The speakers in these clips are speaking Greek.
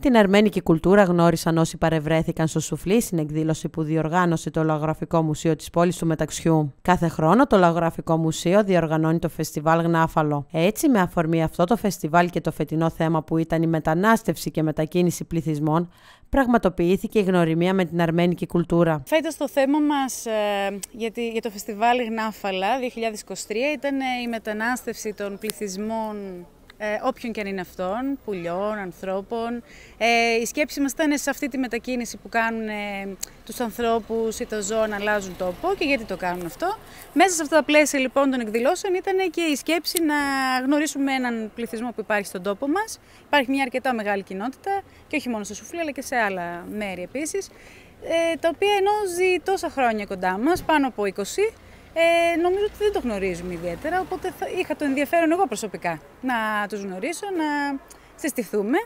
Την αρμένικη κουλτούρα γνώρισαν όσοι παρευρέθηκαν στο Σουφλί στην εκδήλωση που διοργάνωσε το Λαογραφικό Μουσείο της πόλης του Μεταξιού. Κάθε χρόνο το Λαογραφικό Μουσείο διοργανώνει το φεστιβάλ Γνάφαλο. Έτσι, με αφορμή αυτό το φεστιβάλ και το φετινό θέμα που ήταν η μετανάστευση και μετακίνηση πληθυσμών, πραγματοποιήθηκε η γνωριμία με την αρμένικη κουλτούρα. Φέτος το θέμα μας ε, για, για το φεστιβάλ Γνάφαλα 2023 ήταν ε, η μετανάστευση των πληθυσμών ε, όποιον και αν είναι αυτόν, πουλιών, ανθρώπων. Ε, η σκέψη μας ήταν σε αυτή τη μετακίνηση που κάνουν ε, τους ανθρώπους ή τα ζώα να αλλάζουν τόπο και γιατί το κάνουν αυτό. Μέσα σε αυτά τα πλαίσια λοιπόν των εκδηλώσεων ήταν και η σκέψη να γνωρίσουμε έναν πληθυσμό που υπάρχει στον τόπο μας. Υπάρχει μια αρκετά μεγάλη κοινότητα και όχι μόνο στο Σουφλί αλλά και σε άλλα μέρη επίσης, ε, τα οποία ενώ ζει τόσα χρόνια κοντά μας, πάνω από 20, ε, νομίζω ότι δεν το γνωρίζουμε ιδιαίτερα, οπότε είχα το ενδιαφέρον εγώ προσωπικά να τους γνωρίσω, να συστηθούμε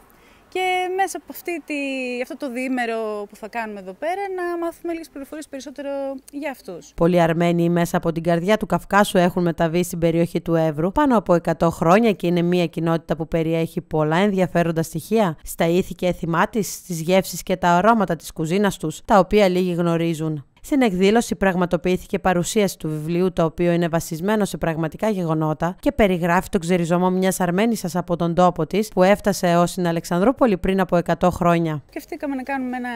και μέσα από αυτή τη, αυτό το διήμερο που θα κάνουμε εδώ πέρα να μάθουμε λίγες πληροφορίες περισσότερο για αυτούς. Πολλοί Αρμένοι μέσα από την καρδιά του Καυκάσου έχουν μεταβεί στην περιοχή του Εύρου πάνω από 100 χρόνια και είναι μια κοινότητα που περιέχει πολλά ενδιαφέροντα στοιχεία στα ήθη και έθιμά της, γεύσεις και τα αρώματα της κουζίνας τους, τα οποία λίγοι γνωρίζουν. Στην εκδήλωση πραγματοποιήθηκε παρουσίαση του βιβλίου, το οποίο είναι βασισμένο σε πραγματικά γεγονότα και περιγράφει τον ξεριζωμό μιας Αρμένησα από τον τόπο της που έφτασε ως την Αλεξανδρούπολη πριν από 100 χρόνια. Σκεφτήκαμε να κάνουμε ένα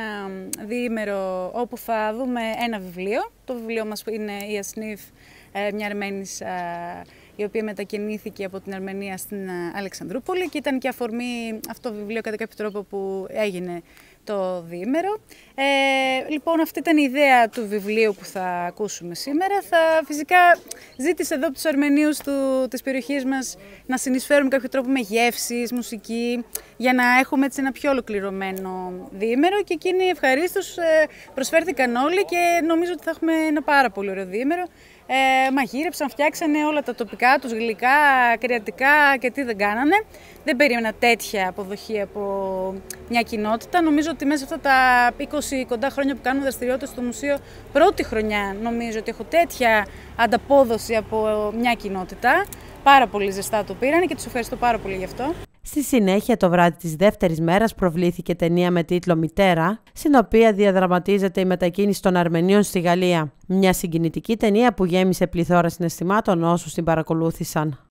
διήμερο όπου θα δούμε ένα βιβλίο. Το βιβλίο μας είναι η Ασνίφ, ε, μια Αρμένης ε, η οποία μετακινήθηκε από την Αρμενία στην ε, Αλεξανδρούπολη και ήταν και αφορμή αυτό το βιβλίο κατά κάποιο τρόπο που έγινε το διήμερο. Ε, λοιπόν, αυτή ήταν η ιδέα του βιβλίου που θα ακούσουμε σήμερα. Θα, φυσικά ζήτησε εδώ από τους Αρμενίους του, της περιοχής μας να συνεισφέρουμε κάποιο τρόπο με γεύσεις, μουσική, για να έχουμε έτσι ένα πιο ολοκληρωμένο διήμερο και εκείνοι ευχαρίστως ε, προσφέρθηκαν όλοι και νομίζω ότι θα έχουμε ένα πάρα πολύ ωραίο διήμερο. Ε, μαγείρεψαν, φτιάξανε όλα τα τοπικά τους, γλυκά, κρεατικά και τι δεν κάνανε. Δεν περίμενα τέτοια αποδοχή από μια κοινότητα. Νομίζω ότι μέσα αυτά τα 20 κοντά χρόνια που κάνουμε δραστηριότητα στο μουσείο, πρώτη χρονιά νομίζω ότι έχω τέτοια ανταπόδοση από μια κοινότητα. Πάρα πολύ ζεστά το πήραν και τους ευχαριστώ πάρα πολύ γι' αυτό. Στη συνέχεια το βράδυ της δεύτερης μέρας προβλήθηκε ταινία με τίτλο «Μητέρα», στην οποία διαδραματίζεται η μετακίνηση των Αρμενίων στη Γαλλία. Μια συγκινητική ταινία που γέμισε πληθώρα συναισθημάτων όσους την παρακολούθησαν.